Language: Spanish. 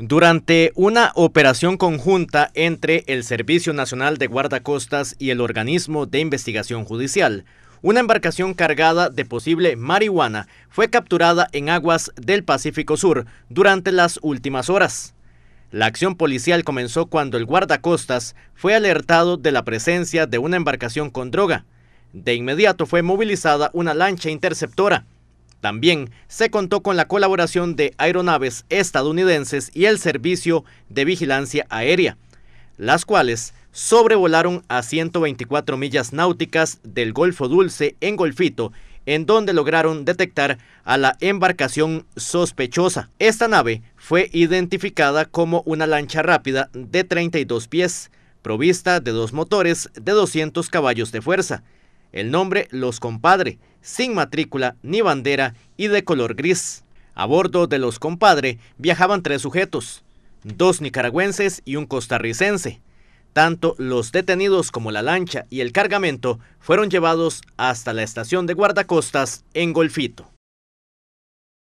Durante una operación conjunta entre el Servicio Nacional de Guardacostas y el Organismo de Investigación Judicial, una embarcación cargada de posible marihuana fue capturada en aguas del Pacífico Sur durante las últimas horas. La acción policial comenzó cuando el guardacostas fue alertado de la presencia de una embarcación con droga. De inmediato fue movilizada una lancha interceptora también se contó con la colaboración de aeronaves estadounidenses y el Servicio de Vigilancia Aérea, las cuales sobrevolaron a 124 millas náuticas del Golfo Dulce en Golfito, en donde lograron detectar a la embarcación sospechosa. Esta nave fue identificada como una lancha rápida de 32 pies, provista de dos motores de 200 caballos de fuerza, el nombre Los Compadre, sin matrícula ni bandera y de color gris. A bordo de Los Compadre viajaban tres sujetos, dos nicaragüenses y un costarricense. Tanto los detenidos como la lancha y el cargamento fueron llevados hasta la estación de guardacostas en Golfito.